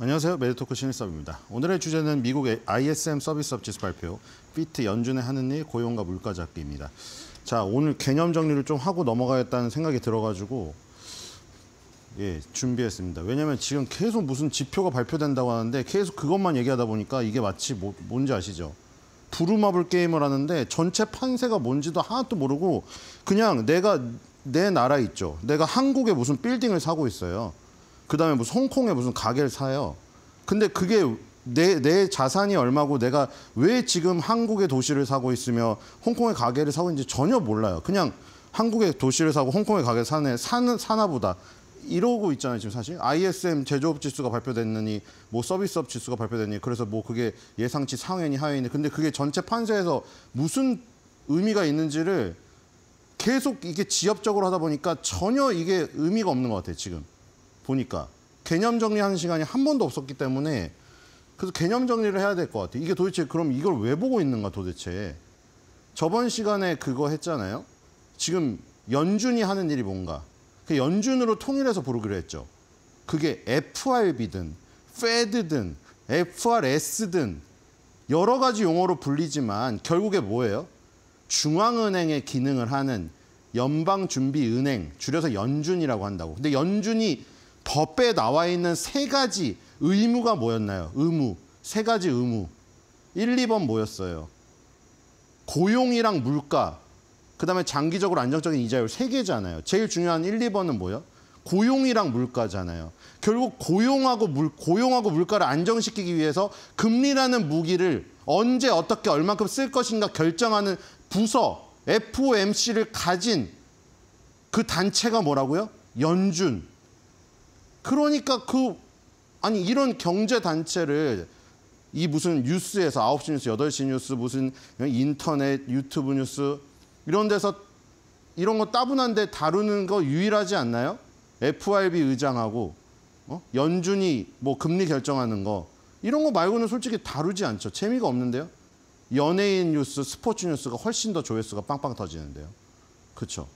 안녕하세요. 메디토크 신일섭입니다. 오늘의 주제는 미국의 ISM 서비스 업지수 발표, 피트 연준의 하는 일, 고용과 물가 잡기입니다. 자, 오늘 개념 정리를 좀 하고 넘어가겠다는 생각이 들어가지고 예, 준비했습니다. 왜냐면 지금 계속 무슨 지표가 발표된다고 하는데 계속 그것만 얘기하다 보니까 이게 마치 뭐, 뭔지 아시죠? 부루마블 게임을 하는데 전체 판세가 뭔지도 하나도 모르고 그냥 내가 내 나라 있죠. 내가 한국에 무슨 빌딩을 사고 있어요. 그다음에 뭐 홍콩에 무슨 가게를 사요. 근데 그게 내, 내 자산이 얼마고 내가 왜 지금 한국의 도시를 사고 있으며 홍콩의 가게를 사고 있는지 전혀 몰라요. 그냥 한국의 도시를 사고 홍콩의 가게를 사네, 사는, 사나 보다. 이러고 있잖아요, 지금 사실. ISM 제조업 지수가 발표됐느니, 뭐 서비스업 지수가 발표됐니, 그래서 뭐 그게 예상치 상회니 하회니. 근데 그게 전체 판세에서 무슨 의미가 있는지를 계속 이게 지엽적으로 하다 보니까 전혀 이게 의미가 없는 것 같아요, 지금. 보니까 개념 정리하는 시간이 한 번도 없었기 때문에 그래서 개념 정리를 해야 될 것 같아요. 이게 도대체 그럼 이걸 왜 보고 있는가 도대체. 저번 시간에 그거 했잖아요. 지금 연준이 하는 일이 뭔가. 그 연준으로 통일해서 부르기로 했죠. 그게 FRB든 FED든 FRS든 여러 가지 용어로 불리지만 결국에 뭐예요? 중앙은행의 기능을 하는 연방준비은행, 줄여서 연준이라고 한다고. 근데 연준이 법에 나와 있는 세 가지 의무가 뭐였나요? 의무. 세 가지 의무. 1, 2번 뭐였어요? 고용이랑 물가, 그다음에 장기적으로 안정적인 이자율 세 개잖아요. 제일 중요한 1, 2번은 뭐예요? 고용이랑 물가잖아요. 결국 고용하고 물 고용하고 물가를 안정시키기 위해서 금리라는 무기를 언제 어떻게 얼만큼 쓸 것인가 결정하는 부서 FOMC를 가진 그 단체가 뭐라고요? 연준 그러니까 그 아니 이런 경제 단체를 이 무슨 뉴스에서 아홉 시 뉴스, 여덟 시 뉴스, 무슨 인터넷, 유튜브 뉴스 이런 데서 이런 거 따분한데 다루는 거 유일하지 않나요? FRB 의장하고 어? 연준이 뭐 금리 결정하는 거 이런 거 말고는 솔직히 다루지 않죠. 재미가 없는데요. 연예인 뉴스, 스포츠 뉴스가 훨씬 더 조회수가 빵빵 터지는데요. 그렇죠.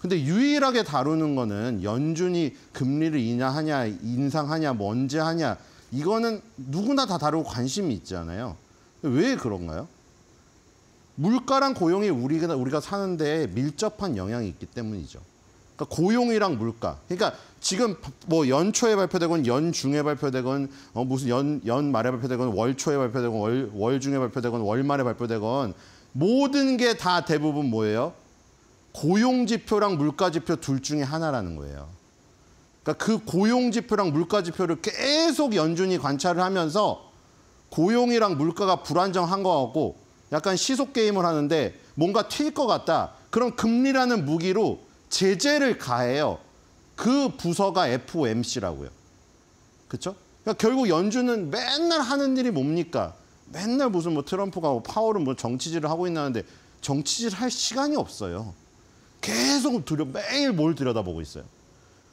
근데 유일하게 다루는 거는 연준이 금리를 인하하냐, 인상하냐, 뭔지 하냐 이거는 누구나 다 다루고 관심이 있잖아요. 왜 그런가요? 물가랑 고용이 우리가 우리가 사는데 밀접한 영향이 있기 때문이죠. 그러니까 고용이랑 물가. 그러니까 지금 뭐 연초에 발표되건 연중에 발표되건 어 무슨 연, 연 말에 발표되건 월초에 발표되건 월, 월중에 발표되건 월말에 발표되건 모든 게 다 대부분 뭐예요? 고용 지표랑 물가 지표 둘 중에 하나라는 거예요. 그러니까 그 고용 지표랑 물가 지표를 계속 연준이 관찰을 하면서 고용이랑 물가가 불안정한 거 같고 약간 시속 게임을 하는데 뭔가 튈 것 같다. 그럼 금리라는 무기로 제재를 가해요. 그 부서가 FOMC라고요. 그렇죠? 그러니까 결국 연준은 맨날 하는 일이 뭡니까? 맨날 무슨 뭐 트럼프가 뭐 파월은 뭐 정치질을 하고 있는데 정치질 할 시간이 없어요. 계속 들여 매일 뭘 들여다보고 있어요.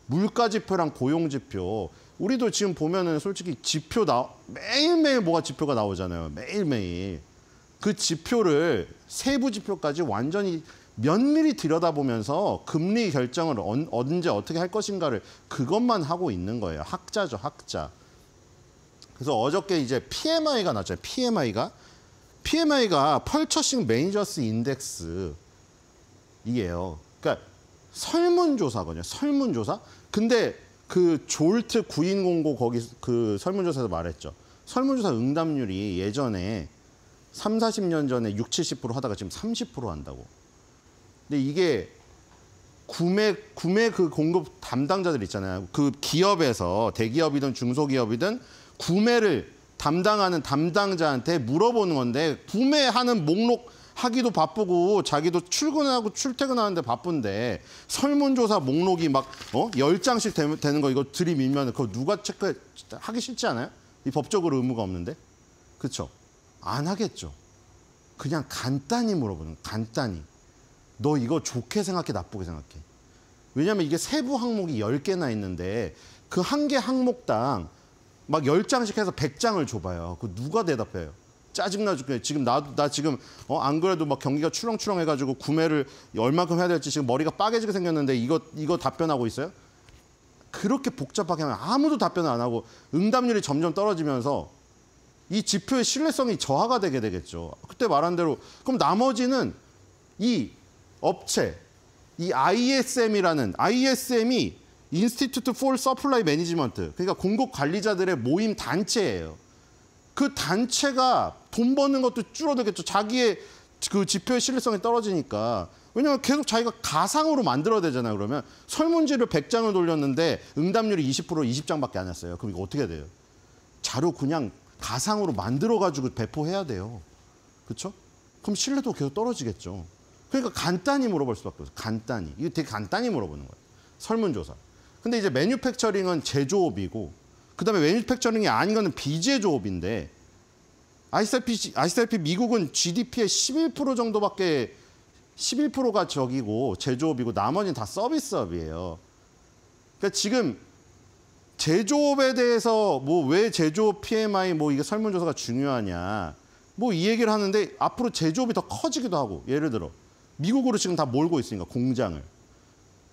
물가 지표랑 고용 지표. 우리도 지금 보면은 솔직히 지표 나 매일매일 뭐가 지표가 나오잖아요. 매일매일. 그 지표를 세부 지표까지 완전히 면밀히 들여다보면서 금리 결정을 언제 어떻게 할 것인가를 그것만 하고 있는 거예요. 학자죠, 학자. 그래서 어저께 이제 PMI가 났잖아요. PMI가 PMI가 펄처싱 매니저스 인덱스 이에요. 그러니까 설문조사거든요. 설문조사. 근데 그 졸트 구인 공고 거기 그 설문조사에서 말했죠. 설문조사 응답률이 예전에 3, 40년 전에 6, 70% 하다가 지금 30% 한다고. 근데 이게 구매 구매 그 공급 담당자들 있잖아요. 그 기업에서 대기업이든 중소기업이든 구매를 담당하는 담당자한테 물어보는 건데 구매하는 목록 하기도 바쁘고 자기도 출근하고 출퇴근하는데 바쁜데 설문조사 목록이 막 어? 열장씩 되는 거 이거 들이밀면 그거 누가 체크 하기 싫지 않아요? 이 법적으로 의무가 없는데. 그렇죠? 안 하겠죠. 그냥 간단히 물어보는 간단히. 너 이거 좋게 생각해 나쁘게 생각해. 왜냐하면 이게 세부 항목이 열개나 있는데 그 한 개 항목당 막 열장씩 해서 백장을 줘봐요. 그 누가 대답해요? 짜증나 죽겠네. 지금 나, 나 지금 어, 안 그래도 막 경기가 출렁출렁 해가지고 구매를 얼만큼 해야 될지 지금 머리가 빠개지게 생겼는데 이거, 이거 답변하고 있어요? 그렇게 복잡하게 하면 아무도 답변을 안 하고 응답률이 점점 떨어지면서 이 지표의 신뢰성이 저하가 되게 되겠죠. 그때 말한 대로 그럼 나머지는 이 업체, 이 ISM이라는 ISM이 인스티튜트 폴 서플라이 매니지먼트 그러니까 공급 관리자들의 모임 단체예요. 그 단체가 돈 버는 것도 줄어들겠죠. 자기의 그 지표의 신뢰성이 떨어지니까. 왜냐면 계속 자기가 가상으로 만들어야 되잖아요, 그러면. 설문지를 100장을 돌렸는데 응답률이 20% 20장밖에 안 했어요. 그럼 이거 어떻게 돼요? 자료 그냥 가상으로 만들어가지고 배포해야 돼요. 그렇죠? 그럼 신뢰도 계속 떨어지겠죠. 그러니까 간단히 물어볼 수밖에 없어요. 간단히. 이거 되게 간단히 물어보는 거예요. 설문조사. 근데 이제 매뉴팩처링은 제조업이고 그다음에 매뉴팩처링이 아닌 거는 비제조업인데 아시다시피, 아시다시피 미국은 GDP의 11% 정도밖에 11%가 저기고 제조업이고 나머지는 다 서비스업이에요. 그러니까 지금 제조업에 대해서 뭐 왜 제조업 PMI 뭐 이게 설문조사가 중요하냐 뭐 이 얘기를 하는데 앞으로 제조업이 더 커지기도 하고 예를 들어 미국으로 지금 다 몰고 있으니까 공장을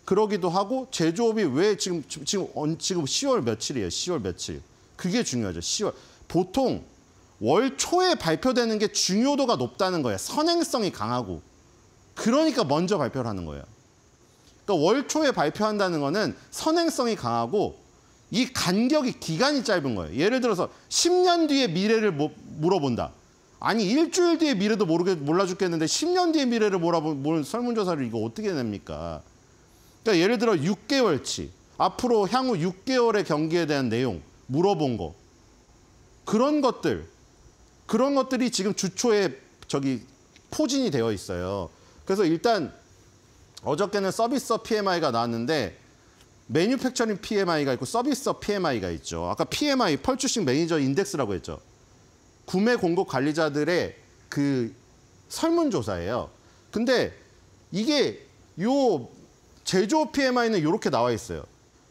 그러기도 하고 제조업이 왜 지금 지금 지금 10월 어, 며칠이에요 10월 며칠 그게 중요하죠 10월 보통 월 초에 발표되는 게 중요도가 높다는 거예요. 선행성이 강하고. 그러니까 먼저 발표를 하는 거예요. 그러니까 월 초에 발표한다는 거는 선행성이 강하고 이 간격이 기간이 짧은 거예요. 예를 들어서 10년 뒤에 미래를 뭐, 물어본다. 아니 일주일 뒤에 미래도 모르게 몰라 죽겠는데 10년 뒤에 미래를 몰아본 설문조사를 이거 어떻게 냅니까? 그러니까 예를 들어 6개월치 앞으로 향후 6개월의 경기에 대한 내용 물어본 거 그런 것들 그런 것들이 지금 주초에 저기 포진이 되어 있어요. 그래서 일단 어저께는 서비스업 PMI가 나왔는데 메뉴팩처링 PMI가 있고 서비스업 PMI가 있죠. 아까 PMI, 펄추싱 매니저 인덱스라고 했죠. 구매 공급 관리자들의 그 설문조사예요. 근데 이게 요 제조업 PMI는 이렇게 나와 있어요.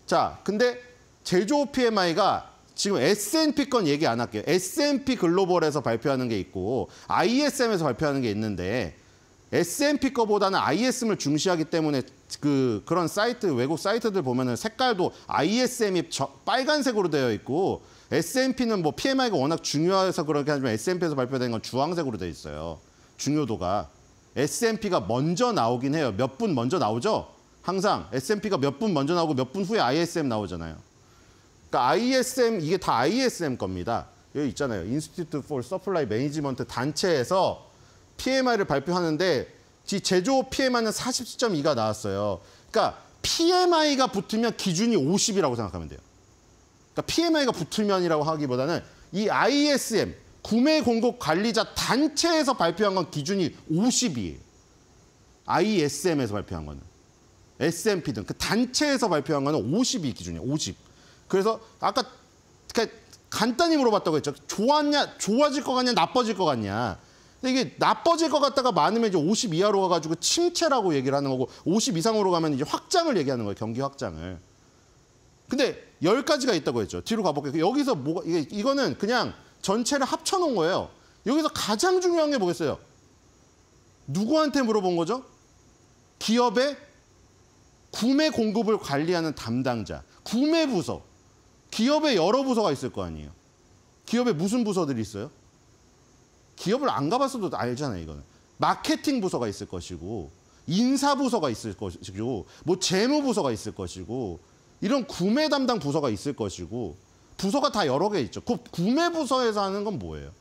자, 근데 제조업 PMI가 지금 S&P 건 얘기 안 할게요. S&P 글로벌에서 발표하는 게 있고 ISM에서 발표하는 게 있는데 S&P 거보다는 ISM을 중시하기 때문에 그 그런 사이트 외국 사이트들 보면은 색깔도 ISM이 저, 빨간색으로 되어 있고 S&P는 뭐 PMI가 워낙 중요해서 그렇게 하지만 S&P에서 발표된 건 주황색으로 되어 있어요. 중요도가 S&P가 먼저 나오긴 해요. 몇 분 먼저 나오죠? 항상 S&P가 몇 분 먼저 나오고 몇 분 후에 ISM 나오잖아요. 그러니까 ISM 이게 다 ISM 겁니다. 여기 있잖아요. 인스티튜트 for Supply Management 단체에서 PMI를 발표하는데 제조 PMI는 40.2가 나왔어요. 그러니까 PMI가 붙으면 기준이 50이라고 생각하면 돼요. 그러니까 PMI가 붙으면이라고 하기보다는 이 ISM 구매 공급 관리자 단체에서 발표한 건 기준이 50이에요. ISM에서 발표한 거는 S&P 등 그 단체에서 발표한 거는 50이 기준이에요. 50. 그래서 아까 그러니까 간단히 물어봤다고 했죠. 좋았냐, 좋아질 것 같냐, 나빠질 것 같냐. 이게 나빠질 것 같다가 많으면 이제 50 이하로 가가지고 침체라고 얘기를 하는 거고 50 이상으로 가면 이제 확장을 얘기하는 거예요. 경기 확장을. 근데 1 0가지가 있다고 했죠. 뒤로 가볼게요. 그 여기서 뭐가, 이게, 이거는 그냥 전체를 합쳐놓은 거예요. 여기서 가장 중요한 게 뭐겠어요? 누구한테 물어본 거죠? 기업의 구매 공급을 관리하는 담당자, 구매 부서. 기업에 여러 부서가 있을 거 아니에요. 기업에 무슨 부서들이 있어요? 기업을 안 가봤어도 알잖아요, 이거는. 마케팅 부서가 있을 것이고, 인사 부서가 있을 것이고, 뭐 재무 부서가 있을 것이고, 이런 구매 담당 부서가 있을 것이고, 부서가 다 여러 개 있죠. 그 구매 부서에서 하는 건 뭐예요?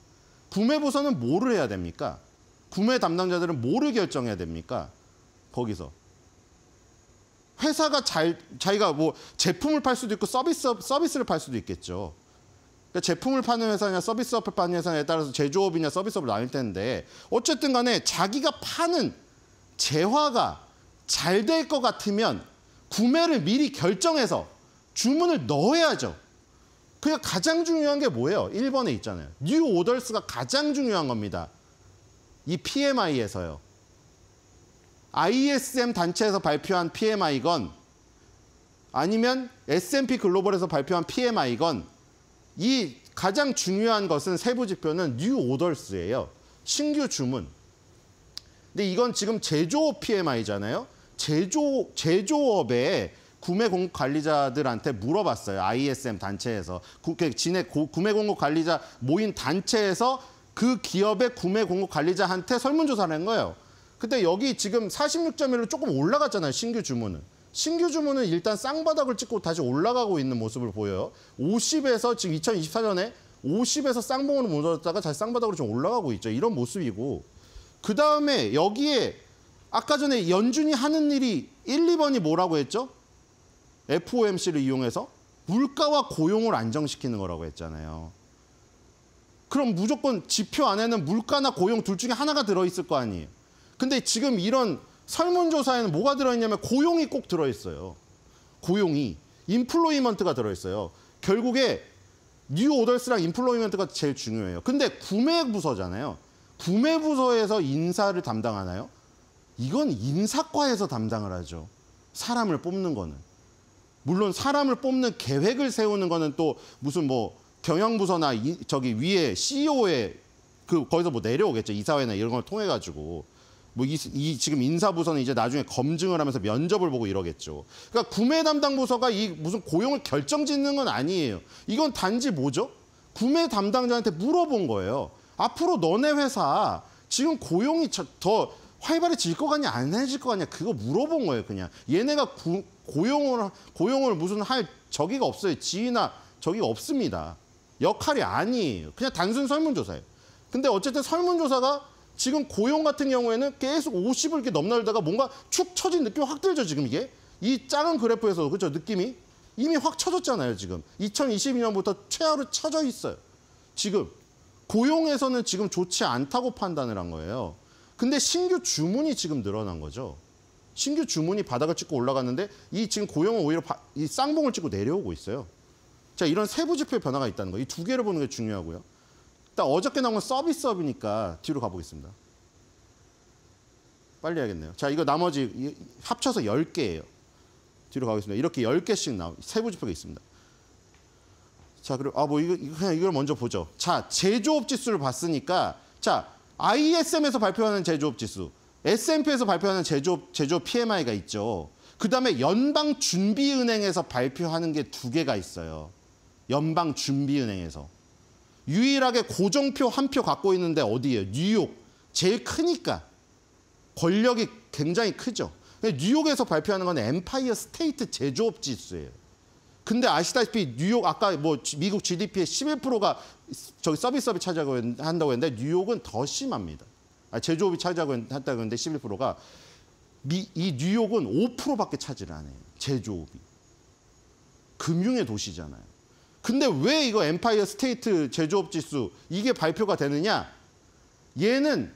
구매 부서는 뭐를 해야 됩니까? 구매 담당자들은 뭐를 결정해야 됩니까? 거기서 회사가 잘, 자기가 뭐 제품을 팔 수도 있고 서비스, 서비스를 팔 수도 있겠죠. 그러니까 제품을 파는 회사냐 서비스업을 파는 회사냐에 따라서 제조업이냐 서비스업을 나눌 텐데 어쨌든 간에 자기가 파는 재화가 잘 될 것 같으면 구매를 미리 결정해서 주문을 넣어야죠. 그게 가장 중요한 게 뭐예요? 1번에 있잖아요. 뉴 오더스가 가장 중요한 겁니다. 이 PMI에서요. ISM 단체에서 발표한 PMI건 아니면 S&P 글로벌에서 발표한 PMI건 이 가장 중요한 것은 세부 지표는 뉴 오더스예요. 신규 주문. 근데 이건 지금 제조업 PMI잖아요. 제조 제조업의 구매 공급 관리자들한테 물어봤어요. ISM 단체에서 구, 그 진 구매 공급 관리자 모인 단체에서 그 기업의 구매 공급 관리자한테 설문조사를 한 거예요. 근데 여기 지금 46.1로 조금 올라갔잖아요. 신규 주문은. 신규 주문은 일단 쌍바닥을 찍고 다시 올라가고 있는 모습을 보여요. 50에서 지금 2024년에 50에서 쌍봉으로 무너졌다가 다시 쌍바닥으로 좀 올라가고 있죠. 이런 모습이고. 그 다음에 여기에 아까 전에 연준이 하는 일이 1, 2번이 뭐라고 했죠? FOMC를 이용해서 물가와 고용을 안정시키는 거라고 했잖아요. 그럼 무조건 지표 안에는 물가나 고용 둘 중에 하나가 들어있을 거 아니에요. 근데 지금 이런 설문조사에는 뭐가 들어있냐면 고용이 꼭 들어있어요. 고용이. 인플로이먼트가 들어있어요. 결국에 뉴 오더스랑 인플로이먼트가 제일 중요해요. 근데 구매 부서잖아요. 구매 부서에서 인사를 담당하나요? 이건 인사과에서 담당을 하죠. 사람을 뽑는 거는. 물론 사람을 뽑는 계획을 세우는 거는 또 무슨 뭐 경영부서나 이, 저기 위에 c e o 에그 거기서 뭐 내려오겠죠. 이사회나 이런 걸 통해 가지고. 뭐 이, 이 지금 인사부서는 이제 나중에 검증을 하면서 면접을 보고 이러겠죠. 그러니까 구매 담당 부서가 이 무슨 고용을 결정짓는 건 아니에요. 이건 단지 뭐죠? 구매 담당자한테 물어본 거예요. 앞으로 너네 회사 지금 고용이 더 활발해질 거 같냐 안 해질 거 같냐 그거 물어본 거예요 그냥 얘네가 구, 고용을 고용을 무슨 할 저기가 없어요 지위나 저기가 없습니다 역할이 아니에요 그냥 단순 설문조사예요 근데 어쨌든 설문조사가 지금 고용 같은 경우에는 계속 50을 이렇게 넘나들다가 뭔가 축 처진 느낌 확 들죠, 지금 이게? 이 작은 그래프에서도, 그렇죠, 느낌이? 이미 확 쳐졌잖아요, 지금. 2022년부터 최하로 쳐져 있어요. 지금. 고용에서는 지금 좋지 않다고 판단을 한 거예요. 근데 신규 주문이 지금 늘어난 거죠. 신규 주문이 바닥을 찍고 올라갔는데 이 지금 고용은 오히려 바, 이 쌍봉을 찍고 내려오고 있어요. 자, 이런 세부 지표의 변화가 있다는 거. 이 두 개를 보는 게 중요하고요. 일단 어저께 나온 건 서비스업이니까 뒤로 가보겠습니다. 빨리 해야겠네요. 자, 이거 나머지 합쳐서 10개예요. 뒤로 가겠습니다. 이렇게 10개씩 나오, 세부 지표가 있습니다. 자, 그리고, 아, 뭐, 이거, 그냥 이걸 먼저 보죠. 자, 제조업 지수를 봤으니까, 자, ISM에서 발표하는 제조업 지수, S&P에서 발표하는 제조업, 제조 PMI가 있죠. 그 다음에 연방준비은행에서 발표하는 게 두 개가 있어요. 연방준비은행에서. 유일하게 고정표 한 표 갖고 있는데 어디예요? 뉴욕. 제일 크니까 권력이 굉장히 크죠. 뉴욕에서 발표하는 건 엠파이어 스테이트 제조업 지수예요. 근데 아시다시피 뉴욕 아까 뭐 미국 GDP의 11%가 저기 서비스업이 차지하고 한다고 했는데 뉴욕은 더 심합니다. 아, 제조업이 차지하고 한다고 했는데 11%가 미, 이 뉴욕은 5%밖에 차지를 안 해요. 제조업이. 금융의 도시잖아요. 근데 왜 이거 엠파이어 스테이트 제조업 지수 이게 발표가 되느냐? 얘는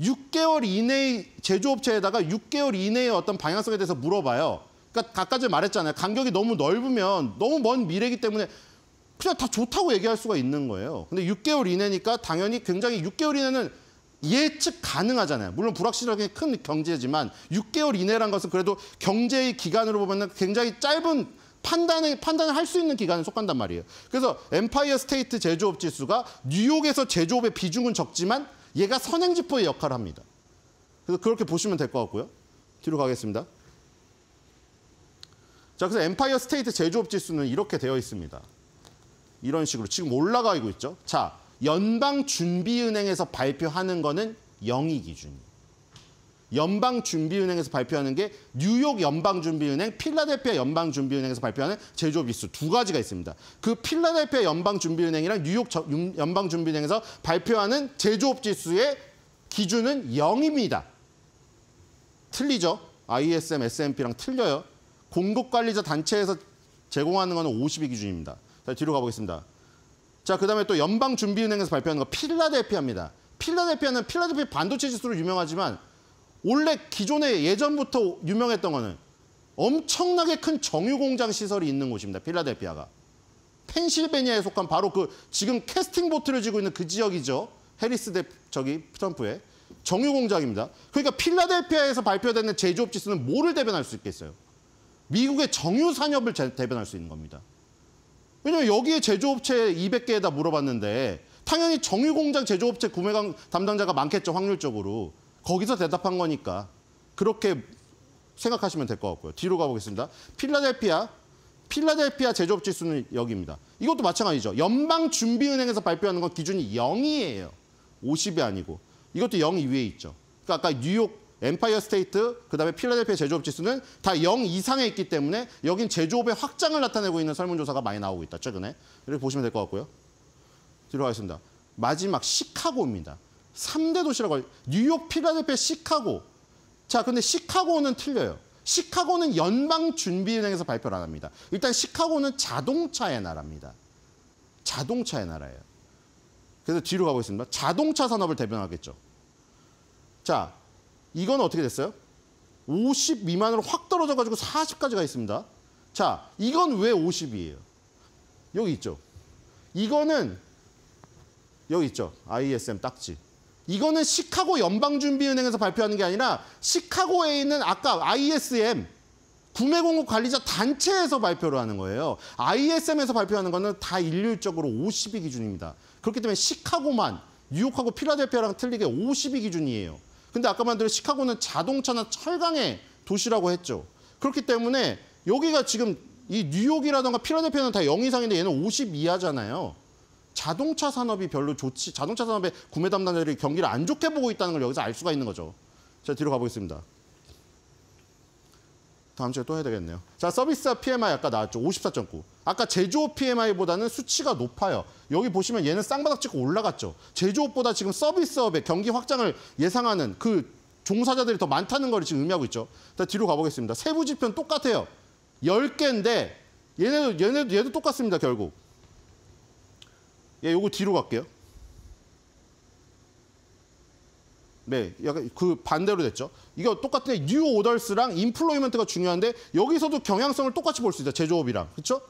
6개월 이내의 제조업체에다가 6개월 이내의 어떤 방향성에 대해서 물어봐요. 그러니까 아가지 말했잖아요. 간격이 너무 넓으면 너무 먼 미래이기 때문에 그냥 다 좋다고 얘기할 수가 있는 거예요. 근데 6개월 이내니까 당연히 굉장히 6개월 이내는 예측 가능하잖아요. 물론 불확실하게 큰 경제지만 6개월 이내란 것은 그래도 경제의 기간으로 보면 굉장히 짧은 판단을, 판단을 할 수 있는 기간에 속한단 말이에요. 그래서 엠파이어 스테이트 제조업 지수가 뉴욕에서 제조업의 비중은 적지만 얘가 선행지표의 역할을 합니다. 그래서 그렇게 보시면 될 것 같고요. 뒤로 가겠습니다. 자, 그래서 엠파이어 스테이트 제조업 지수는 이렇게 되어 있습니다. 이런 식으로 지금 올라가고 있죠. 자, 연방준비은행에서 발표하는 거는 영이 기준이에요. 연방준비은행에서 발표하는 게 뉴욕 연방준비은행, 필라델피아 연방준비은행에서 발표하는 제조업 지수 두 가지가 있습니다. 그 필라델피아 연방준비은행이랑 뉴욕 음, 연방준비은행에서 발표하는 제조업 지수의 기준은 0입니다. 틀리죠? ISM, S&P랑 틀려요. 공급관리자 단체에서 제공하는 거는 50이 기준입니다. 자, 뒤로 가보겠습니다. 자, 그다음에 또 연방준비은행에서 발표하는 거 필라델피아입니다. 필라델피아는 필라델피아 반도체 지수로 유명하지만 원래 기존에 예전부터 유명했던 거는 엄청나게 큰 정유 공장 시설이 있는 곳입니다. 필라델피아가. 펜실베니아에 속한 바로 그 지금 캐스팅 보트를 지고 있는 그 지역이죠. 해리스 대 저기 트럼프의 정유 공장입니다. 그러니까 필라델피아에서 발표되는 제조업 지수는 뭐를 대변할 수 있겠어요? 미국의 정유 산업을 대변할 수 있는 겁니다. 왜냐면 여기에 제조업체 200개에다 물어봤는데 당연히 정유 공장 제조업체 구매 담당자가 많겠죠, 확률적으로. 거기서 대답한 거니까 그렇게 생각하시면 될 것 같고요. 뒤로 가보겠습니다. 필라델피아, 필라델피아 제조업 지수는 여기입니다. 이것도 마찬가지죠. 연방준비은행에서 발표하는 건 기준이 0이에요. 50이 아니고. 이것도 0 이위에 있죠. 그러니까 아까 뉴욕 엠파이어 스테이트, 그다음에 필라델피아 제조업 지수는 다 0 이상에 있기 때문에 여긴 제조업의 확장을 나타내고 있는 설문조사가 많이 나오고 있다, 최근에. 이렇게 보시면 될 것 같고요. 뒤로 가겠습니다 마지막 시카고입니다. 3대 도시라고 해요. 뉴욕, 필라델피아, 시카고. 자, 근데 시카고는 틀려요. 시카고는 연방준비은행에서 발표를 안 합니다. 일단 시카고는 자동차의 나라입니다. 자동차의 나라예요. 그래서 뒤로 가고 있습니다. 자동차 산업을 대변하겠죠. 자, 이건 어떻게 됐어요? 50 미만으로 확 떨어져가지고 40까지가 있습니다. 자, 이건 왜 50이에요? 여기 있죠. 이거는 여기 있죠. ISM 딱지. 이거는 시카고 연방준비은행에서 발표하는 게 아니라 시카고에 있는 아까 ISM 구매공급 관리자 단체에서 발표를 하는 거예요. ISM에서 발표하는 거는 다 일률적으로 5 0이 기준입니다. 그렇기 때문에 시카고만 뉴욕하고 필라델피아랑 틀리게 5 0이 기준이에요. 근데 아까 말한 대로 시카고는 자동차나 철강의 도시라고 했죠. 그렇기 때문에 여기가 지금 이 뉴욕이라던가 필라델피아는 다 0 이상인데 얘는 50 이하잖아요. 자동차 산업이 별로 좋지 자동차 산업의 구매 담당자들이 경기를 안 좋게 보고 있다는 걸 여기서 알 수가 있는 거죠. 자 뒤로 가보겠습니다. 다음 주에 또 해야 되겠네요. 자, 서비스사 PMI 아까 나왔죠. 54.9. 아까 제조업 PMI보다는 수치가 높아요. 여기 보시면 얘는 쌍바닥 찍고 올라갔죠. 제조업보다 지금 서비스업의 경기 확장을 예상하는 그 종사자들이 더 많다는 걸 지금 의미하고 있죠. 자, 뒤로 가보겠습니다. 세부 지표는 똑같아요. 10개인데 얘네도 얘네도 얘도 똑같습니다, 결국. 예, 요거 뒤로 갈게요. 네, 약간 그 반대로 됐죠. 이거 똑같은데 뉴 오더스랑 인플로이먼트가 중요한데 여기서도 경향성을 똑같이 볼 수 있다. 제조업이랑. 그렇죠?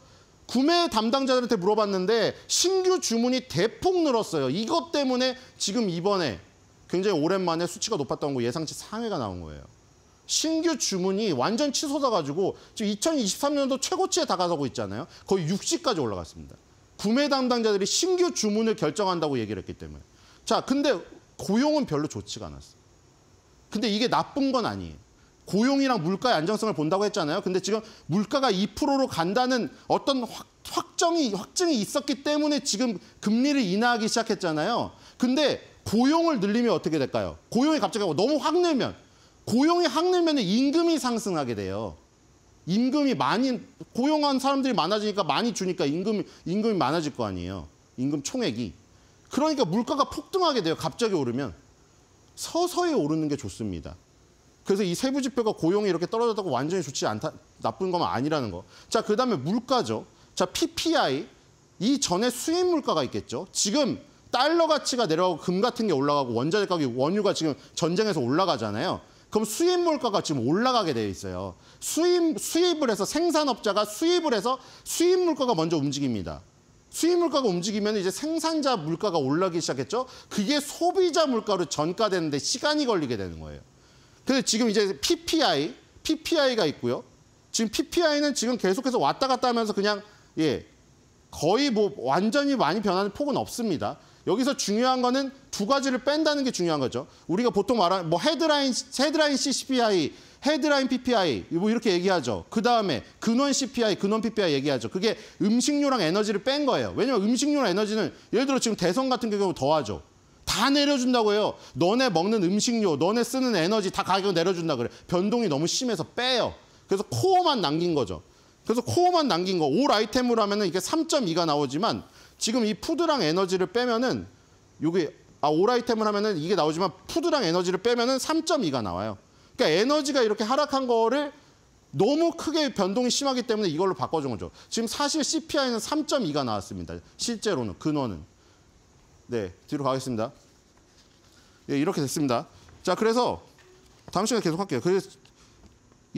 구매 담당자들한테 물어봤는데 신규 주문이 대폭 늘었어요. 이것 때문에 지금 이번에 굉장히 오랜만에 수치가 높았던 거 예상치 상회가 나온 거예요. 신규 주문이 완전 치솟아가지고 지금 2023년도 최고치에 다가서고 있잖아요. 거의 60까지 올라갔습니다. 구매 담당자들이 신규 주문을 결정한다고 얘기를 했기 때문에. 자, 근데 고용은 별로 좋지가 않았어. 근데 이게 나쁜 건 아니에요. 고용이랑 물가의 안정성을 본다고 했잖아요. 근데 지금 물가가 2%로 간다는 어떤 확, 확정이 확증이 있었기 때문에 지금 금리를 인하하기 시작했잖아요. 근데 고용을 늘리면 어떻게 될까요? 고용이 갑자기 너무 확 늘면 고용이 확 늘면 임금이 상승하게 돼요. 임금이 많이 고용한 사람들이 많아지니까 많이 주니까 임금 임금이 많아질 거 아니에요. 임금 총액이. 그러니까 물가가 폭등하게 돼요. 갑자기 오르면 서서히 오르는 게 좋습니다. 그래서 이 세부 지표가 고용이 이렇게 떨어졌다고 완전히 좋지 않다 나쁜 건 아니라는 거. 자, 그다음에 물가죠. 자, PPI 이 전에 수입 물가가 있겠죠. 지금 달러 가치가 내려가고 금 같은 게 올라가고 원자재 가격 이 원유가 지금 전쟁에서 올라가잖아요. 그럼 수입 물가가 지금 올라가게 되어 있어요. 수입, 수입을 해서 생산업자가 수입을 해서 수입 물가가 먼저 움직입니다. 수입 물가가 움직이면 이제 생산자 물가가 올라기 시작했죠. 그게 소비자 물가로 전가되는데 시간이 걸리게 되는 거예요. 그래서 지금 이제 PPI, PPI가 있고요. 지금 PPI는 지금 계속해서 왔다 갔다 하면서 그냥 예 거의 뭐 완전히 많이 변하는 폭은 없습니다. 여기서 중요한 거는 두 가지를 뺀다는 게 중요한 거죠. 우리가 보통 말하는 뭐 헤드라인 헤드라인 CCPI, 헤드라인 PPI 뭐 이렇게 얘기하죠. 그다음에 근원 CPI, 근원 PPI 얘기하죠. 그게 음식료랑 에너지를 뺀 거예요. 왜냐면 음식료랑 에너지는 예를 들어 지금 대선 같은 경우 더하죠. 다 내려준다고 해요. 너네 먹는 음식료, 너네 쓰는 에너지 다 가격 내려준다 그래. 변동이 너무 심해서 빼요. 그래서 코어만 남긴 거죠. 그래서 코어만 남긴 거, 올 아이템으로 하면은 이게 3.2가 나오지만 지금 이 푸드랑 에너지를 빼면은 요게 아, 오라이템을 하면은 이게 나오지만 푸드랑 에너지를 빼면은 3.2가 나와요. 그러니까 에너지가 이렇게 하락한 거를 너무 크게 변동이 심하기 때문에 이걸로 바꿔준 거죠. 지금 사실 CPI는 3.2가 나왔습니다. 실제로는 근원은. 네, 뒤로 가겠습니다. 예, 이렇게 됐습니다. 자, 그래서 다음 시간에 계속 할게요. 그래서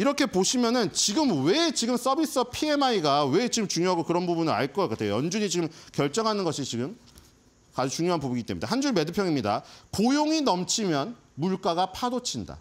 이렇게 보시면은 지금 왜 지금 서비스업 PMI가 왜 지금 중요하고 그런 부분을 알 것 같아요. 연준이 지금 결정하는 것이 지금 아주 중요한 부분이기 때문에 한 줄 매듭형입니다. 고용이 넘치면 물가가 파도친다.